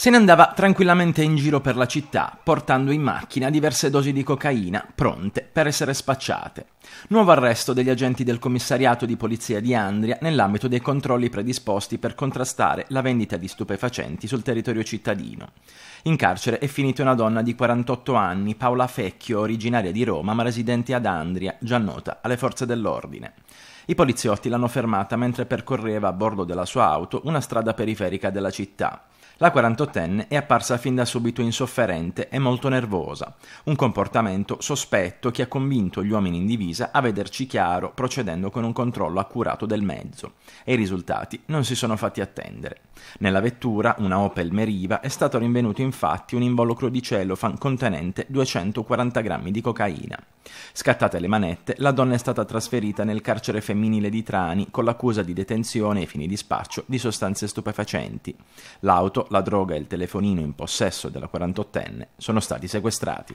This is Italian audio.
Se ne andava tranquillamente in giro per la città, portando in macchina diverse dosi di cocaina pronte per essere spacciate. Nuovo arresto degli agenti del commissariato di polizia di Andria nell'ambito dei controlli predisposti per contrastare la vendita di stupefacenti sul territorio cittadino. In carcere è finita una donna di 48 anni, Paola Fecchio, originaria di Roma ma residente ad Andria, già nota alle forze dell'ordine. I poliziotti l'hanno fermata mentre percorreva a bordo della sua auto una strada periferica della città. La 48enne è apparsa fin da subito insofferente e molto nervosa, un comportamento sospetto che ha convinto gli uomini in divisa a vederci chiaro procedendo con un controllo accurato del mezzo e i risultati non si sono fatti attendere. Nella vettura, una Opel Meriva, è stato rinvenuto infatti un involucro di celofan contenente 240 grammi di cocaina. Scattate le manette, la donna è stata trasferita nel carcere femminile di Trani con l'accusa di detenzione ai fini di spaccio di sostanze stupefacenti. L'auto, la droga e il telefonino in possesso della 48enne sono stati sequestrati.